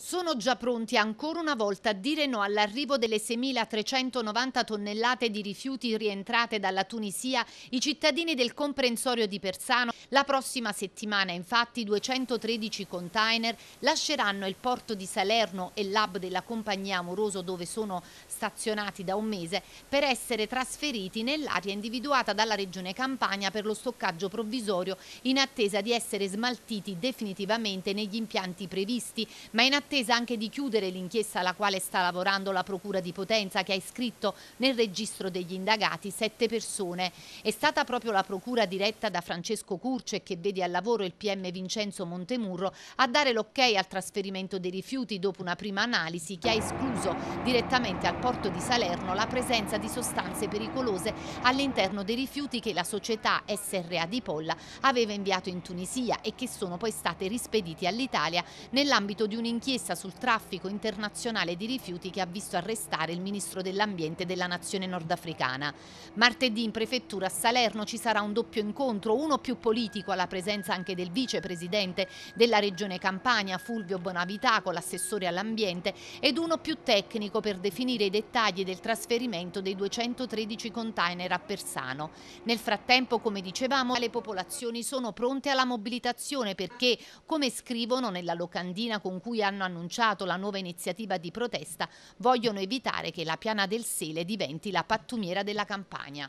sono già pronti ancora una volta a dire no all'arrivo delle 6.390 tonnellate di rifiuti rientrate dalla Tunisia i cittadini del comprensorio di Persano. La prossima settimana infatti 213 container lasceranno il porto di Salerno e l'hub della compagnia Amoroso dove sono stazionati da un mese per essere trasferiti nell'area individuata dalla regione Campania per lo stoccaggio provvisorio in attesa di essere smaltiti definitivamente negli impianti previsti ma in attesa attesa anche di chiudere l'inchiesta alla quale sta lavorando la Procura di Potenza che ha iscritto nel registro degli indagati sette persone. È stata proprio la Procura diretta da Francesco Curce che vede al lavoro il PM Vincenzo Montemurro a dare l'ok al trasferimento dei rifiuti dopo una prima analisi che ha escluso direttamente al porto di Salerno la presenza di sostanze pericolose all'interno dei rifiuti che la società SRA di Polla aveva inviato in Tunisia e che sono poi state rispedite all'Italia nell'ambito di un'inchiesta d'inchiesta sul traffico internazionale di rifiuti che ha visto arrestare il ministro dell'ambiente della nazione nordafricana. Martedì in prefettura a Salerno ci sarà un doppio incontro, uno più politico alla presenza anche del vicepresidente della regione Campania Fulvio con l'assessore all'ambiente, ed uno più tecnico per definire i dettagli del trasferimento dei 213 container a Persano. Nel frattempo, come dicevamo, le popolazioni sono pronte alla mobilitazione perché, come scrivono nella locandina con cui hanno annunciato la nuova iniziativa di protesta, vogliono evitare che la piana del Sele diventi la pattumiera della campagna.